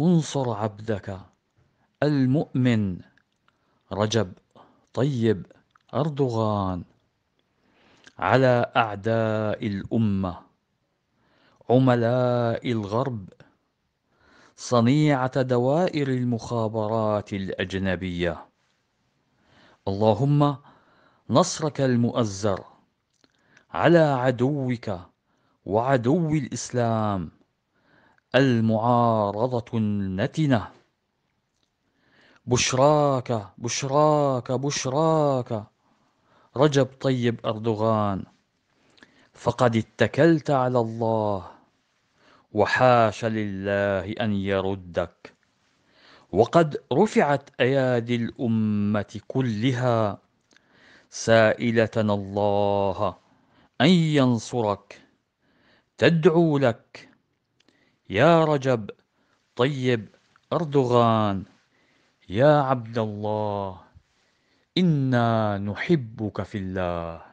انصر عبدك المؤمن رجب طيب أردوغان على أعداء الأمة عملاء الغرب صنيعة دوائر المخابرات الأجنبية اللهم نصرك المؤزر على عدوك وعدو الإسلام المعارضة النتنة بشراك بشراك بشراك رجب طيب أردوغان فقد اتكلت على الله وحاش لله أن يردك وقد رفعت أيادي الأمة كلها سائلتنا الله أن ينصرك تدعو لك يا رجب طيب أردوغان يا عبد الله إنا نحبك في الله